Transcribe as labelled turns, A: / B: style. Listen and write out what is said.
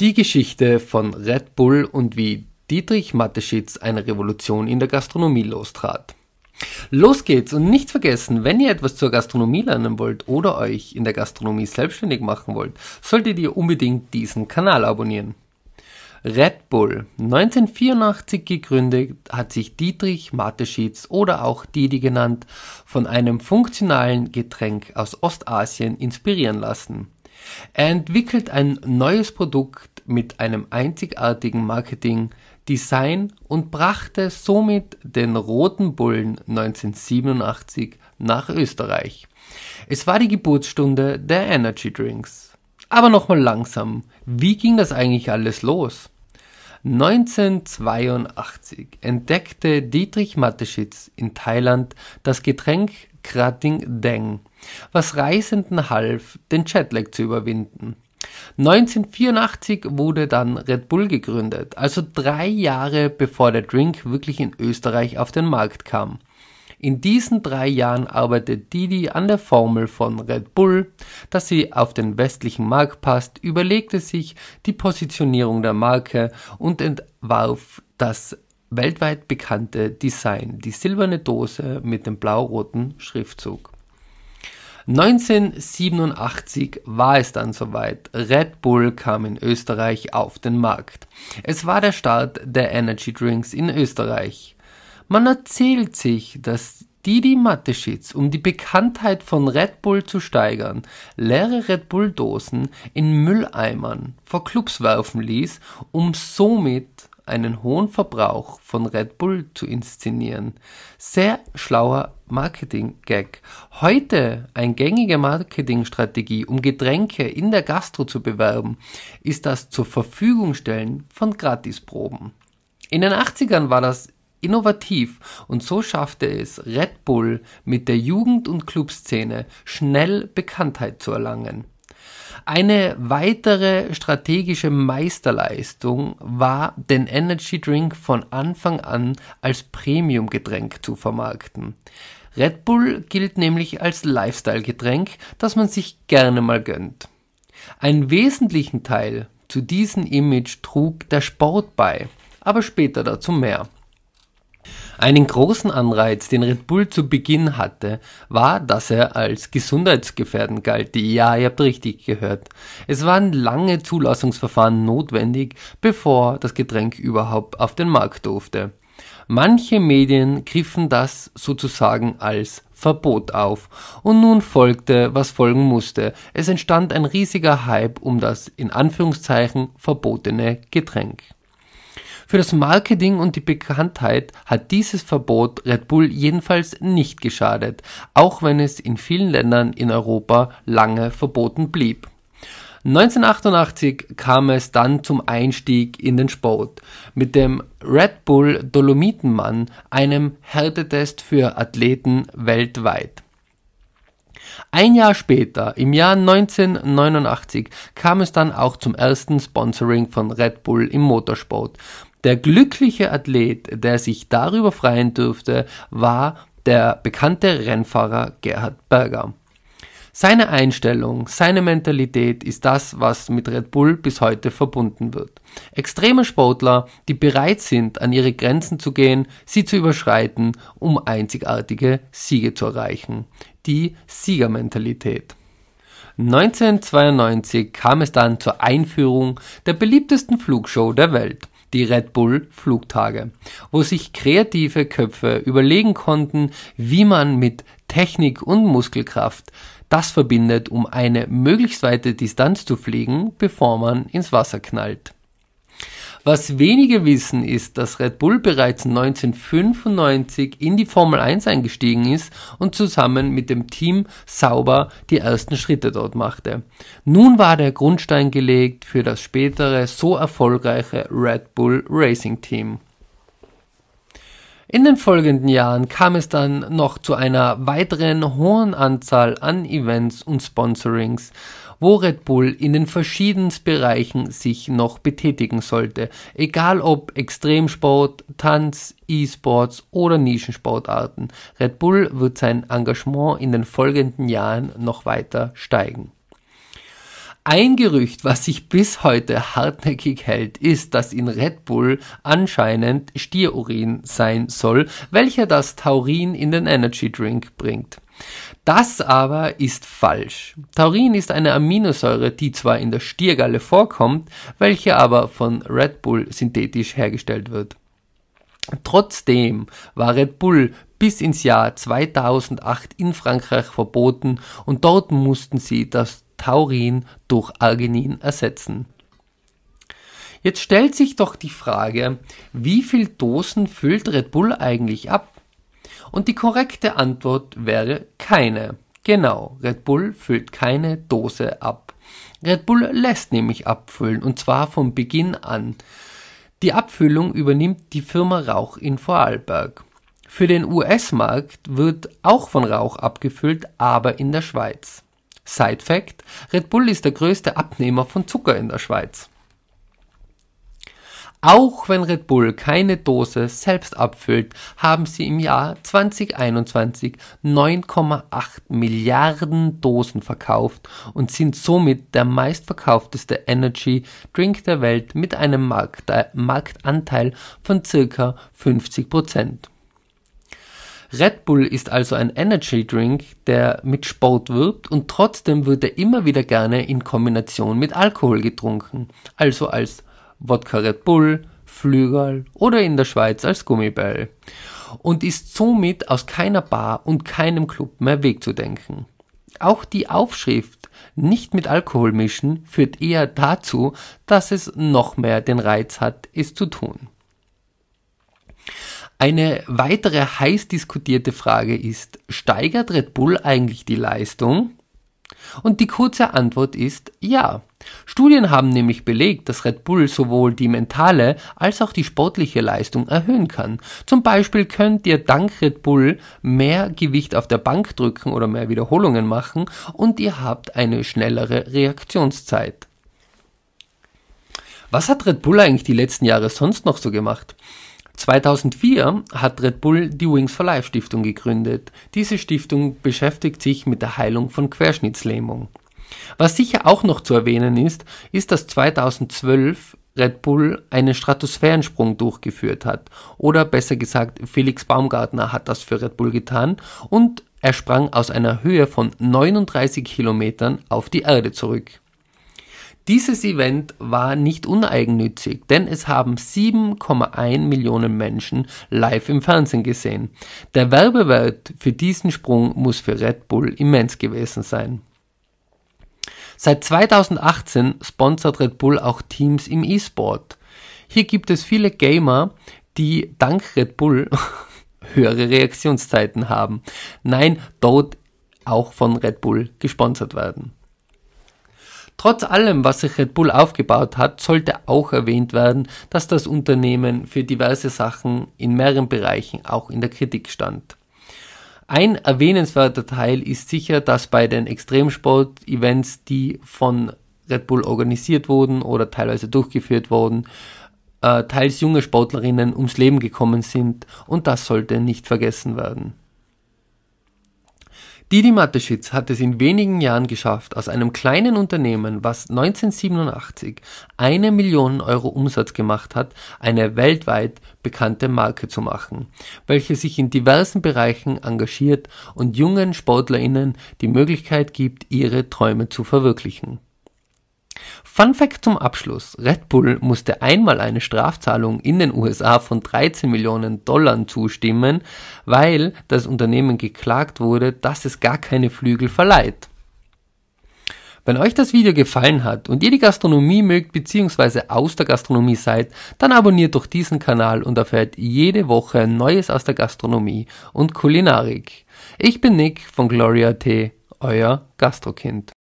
A: Die Geschichte von Red Bull und wie Dietrich Mateschitz eine Revolution in der Gastronomie lostrat. Los geht's und nicht vergessen, wenn ihr etwas zur Gastronomie lernen wollt oder euch in der Gastronomie selbstständig machen wollt, solltet ihr unbedingt diesen Kanal abonnieren. Red Bull, 1984 gegründet, hat sich Dietrich Mateschitz oder auch Didi genannt, von einem funktionalen Getränk aus Ostasien inspirieren lassen. Er entwickelt ein neues Produkt, mit einem einzigartigen Marketing Design und brachte somit den Roten Bullen 1987 nach Österreich. Es war die Geburtsstunde der Energy Drinks. Aber nochmal langsam, wie ging das eigentlich alles los? 1982 entdeckte Dietrich Mateschitz in Thailand das Getränk Krating Deng, was Reisenden half, den Jetlag zu überwinden. 1984 wurde dann Red Bull gegründet, also drei Jahre bevor der Drink wirklich in Österreich auf den Markt kam. In diesen drei Jahren arbeitet Didi an der Formel von Red Bull, dass sie auf den westlichen Markt passt, überlegte sich die Positionierung der Marke und entwarf das weltweit bekannte Design, die silberne Dose mit dem blau-roten Schriftzug. 1987 war es dann soweit. Red Bull kam in Österreich auf den Markt. Es war der Start der Energy Drinks in Österreich. Man erzählt sich, dass Didi Mateschitz, um die Bekanntheit von Red Bull zu steigern, leere Red Bull-Dosen in Mülleimern vor Clubs werfen ließ, um somit einen hohen Verbrauch von Red Bull zu inszenieren. Sehr schlauer Marketing-Gag. Heute eine gängige Marketingstrategie, um Getränke in der Gastro zu bewerben, ist das zur Verfügung stellen von Gratisproben. In den 80ern war das innovativ und so schaffte es Red Bull mit der Jugend- und Clubszene schnell Bekanntheit zu erlangen. Eine weitere strategische Meisterleistung war, den Energy Drink von Anfang an als Premium-Getränk zu vermarkten. Red Bull gilt nämlich als Lifestyle-Getränk, das man sich gerne mal gönnt. Einen wesentlichen Teil zu diesem Image trug der Sport bei, aber später dazu mehr. Einen großen Anreiz, den Red Bull zu Beginn hatte, war, dass er als gesundheitsgefährdend galt. Ja, ihr habt richtig gehört. Es waren lange Zulassungsverfahren notwendig, bevor das Getränk überhaupt auf den Markt durfte. Manche Medien griffen das sozusagen als Verbot auf. Und nun folgte, was folgen musste. Es entstand ein riesiger Hype um das in Anführungszeichen verbotene Getränk. Für das Marketing und die Bekanntheit hat dieses Verbot Red Bull jedenfalls nicht geschadet, auch wenn es in vielen Ländern in Europa lange verboten blieb. 1988 kam es dann zum Einstieg in den Sport mit dem Red Bull Dolomitenmann, einem Härtetest für Athleten weltweit. Ein Jahr später, im Jahr 1989, kam es dann auch zum ersten Sponsoring von Red Bull im Motorsport. Der glückliche Athlet, der sich darüber freien dürfte, war der bekannte Rennfahrer Gerhard Berger. Seine Einstellung, seine Mentalität ist das, was mit Red Bull bis heute verbunden wird. Extreme Sportler, die bereit sind, an ihre Grenzen zu gehen, sie zu überschreiten, um einzigartige Siege zu erreichen. Die Siegermentalität. 1992 kam es dann zur Einführung der beliebtesten Flugshow der Welt, die Red Bull Flugtage, wo sich kreative Köpfe überlegen konnten, wie man mit Technik und Muskelkraft, das verbindet, um eine möglichst weite Distanz zu fliegen, bevor man ins Wasser knallt. Was wenige wissen, ist, dass Red Bull bereits 1995 in die Formel 1 eingestiegen ist und zusammen mit dem Team Sauber die ersten Schritte dort machte. Nun war der Grundstein gelegt für das spätere so erfolgreiche Red Bull Racing Team. In den folgenden Jahren kam es dann noch zu einer weiteren hohen Anzahl an Events und Sponsorings, wo Red Bull in den verschiedensten Bereichen sich noch betätigen sollte, egal ob Extremsport, Tanz, E-Sports oder Nischensportarten. Red Bull wird sein Engagement in den folgenden Jahren noch weiter steigen. Ein Gerücht, was sich bis heute hartnäckig hält, ist, dass in Red Bull anscheinend Stierurin sein soll, welcher das Taurin in den Energy Drink bringt. Das aber ist falsch. Taurin ist eine Aminosäure, die zwar in der Stiergalle vorkommt, welche aber von Red Bull synthetisch hergestellt wird. Trotzdem war Red Bull bis ins Jahr 2008 in Frankreich verboten und dort mussten sie das Taurin durch Arginin ersetzen. Jetzt stellt sich doch die Frage, wie viel Dosen füllt Red Bull eigentlich ab? Und die korrekte Antwort wäre keine. Genau, Red Bull füllt keine Dose ab. Red Bull lässt nämlich abfüllen und zwar von Beginn an. Die Abfüllung übernimmt die Firma Rauch in Vorarlberg. Für den US-Markt wird auch von Rauch abgefüllt, aber in der Schweiz. Side Fact, Red Bull ist der größte Abnehmer von Zucker in der Schweiz. Auch wenn Red Bull keine Dose selbst abfüllt, haben sie im Jahr 2021 9,8 Milliarden Dosen verkauft und sind somit der meistverkaufteste Energy Drink der Welt mit einem Markt Marktanteil von circa 50 Prozent. Red Bull ist also ein Energy Drink, der mit Sport wirbt und trotzdem wird er immer wieder gerne in Kombination mit Alkohol getrunken, also als Wodka Red Bull, Flügel oder in der Schweiz als Gummibell. und ist somit aus keiner Bar und keinem Club mehr wegzudenken. Auch die Aufschrift nicht mit Alkohol mischen führt eher dazu, dass es noch mehr den Reiz hat, es zu tun. Eine weitere heiß diskutierte Frage ist, steigert Red Bull eigentlich die Leistung? Und die kurze Antwort ist ja. Studien haben nämlich belegt, dass Red Bull sowohl die mentale als auch die sportliche Leistung erhöhen kann. Zum Beispiel könnt ihr dank Red Bull mehr Gewicht auf der Bank drücken oder mehr Wiederholungen machen und ihr habt eine schnellere Reaktionszeit. Was hat Red Bull eigentlich die letzten Jahre sonst noch so gemacht? 2004 hat Red Bull die Wings for Life Stiftung gegründet. Diese Stiftung beschäftigt sich mit der Heilung von Querschnittslähmung. Was sicher auch noch zu erwähnen ist, ist, dass 2012 Red Bull einen Stratosphärensprung durchgeführt hat. Oder besser gesagt, Felix Baumgartner hat das für Red Bull getan und er sprang aus einer Höhe von 39 Kilometern auf die Erde zurück. Dieses Event war nicht uneigennützig, denn es haben 7,1 Millionen Menschen live im Fernsehen gesehen. Der Werbewert für diesen Sprung muss für Red Bull immens gewesen sein. Seit 2018 sponsert Red Bull auch Teams im E-Sport. Hier gibt es viele Gamer, die dank Red Bull höhere Reaktionszeiten haben. Nein, dort auch von Red Bull gesponsert werden. Trotz allem, was sich Red Bull aufgebaut hat, sollte auch erwähnt werden, dass das Unternehmen für diverse Sachen in mehreren Bereichen auch in der Kritik stand. Ein erwähnenswerter Teil ist sicher, dass bei den Extremsport-Events, die von Red Bull organisiert wurden oder teilweise durchgeführt wurden, äh, teils junge Sportlerinnen ums Leben gekommen sind und das sollte nicht vergessen werden. Didi Mateschitz hat es in wenigen Jahren geschafft, aus einem kleinen Unternehmen, was 1987 eine Million Euro Umsatz gemacht hat, eine weltweit bekannte Marke zu machen, welche sich in diversen Bereichen engagiert und jungen SportlerInnen die Möglichkeit gibt, ihre Träume zu verwirklichen Fun Fact zum Abschluss. Red Bull musste einmal eine Strafzahlung in den USA von 13 Millionen Dollar zustimmen, weil das Unternehmen geklagt wurde, dass es gar keine Flügel verleiht. Wenn euch das Video gefallen hat und ihr die Gastronomie mögt bzw. aus der Gastronomie seid, dann abonniert doch diesen Kanal und erfährt jede Woche Neues aus der Gastronomie und Kulinarik. Ich bin Nick von Gloria T, euer Gastrokind.